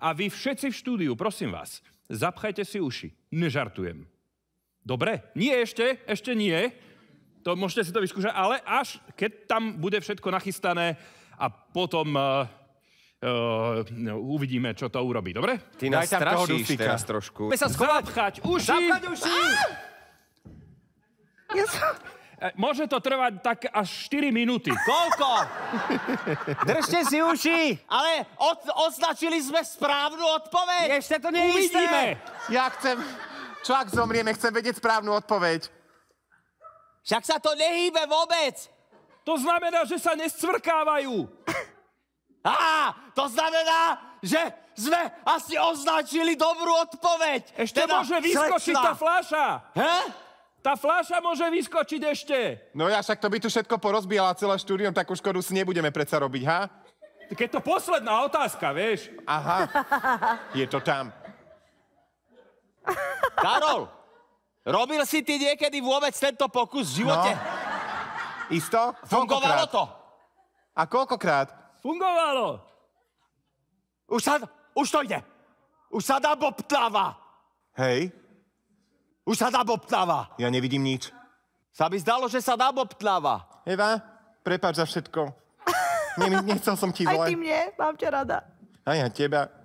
a vy všetci v štúdiu, prosím vás, zapchajte si uši. Nežartujem. Dobre? Nie ešte, ešte nie. To môžete si to vyskúšať, ale až keď tam bude všetko nachystané a potom uh, uh, uvidíme, čo to urobí. Dobre? Ty nás Daj strašíš teraz trošku. sa Zapchať uši. Zapchať uši! Ah! Ja som... E, môže to trvať tak až 4 minúty. Koľko? Držte si uši. Ale od, označili sme správnu odpoveď. Ešte to neuvidíme. Ja chcem... Čo ak zomrieme? Chcem vedieť správnu odpoveď. Však sa to nehýbe vôbec. To znamená, že sa nescvrkávajú. Á, to znamená, že sme asi označili dobrú odpoveď. Ešte teda môže vyskočiť slečna. tá fľaša. He? Tá fľaša môže vyskočiť ešte. No ja však to by tu všetko porozbíjala celé štúdium, takú škodu si nebudeme predsa robiť, ha? je to posledná otázka, vieš. Aha, je to tam. Karol, robil si ty niekedy vôbec tento pokus v živote? No. Isto? Fungovalo to? A koľkokrát? Fungovalo. Už sa, už to ide. Už sa dá bobtláva. Hej. Už sa nabobtnáva. Ja nevidím nič. Sa by zdalo, že sa nabobtnáva. Eva, prepáč za všetko. nechcel som ti, vole. Aj ty mne, mám ťa rada. A ja teba.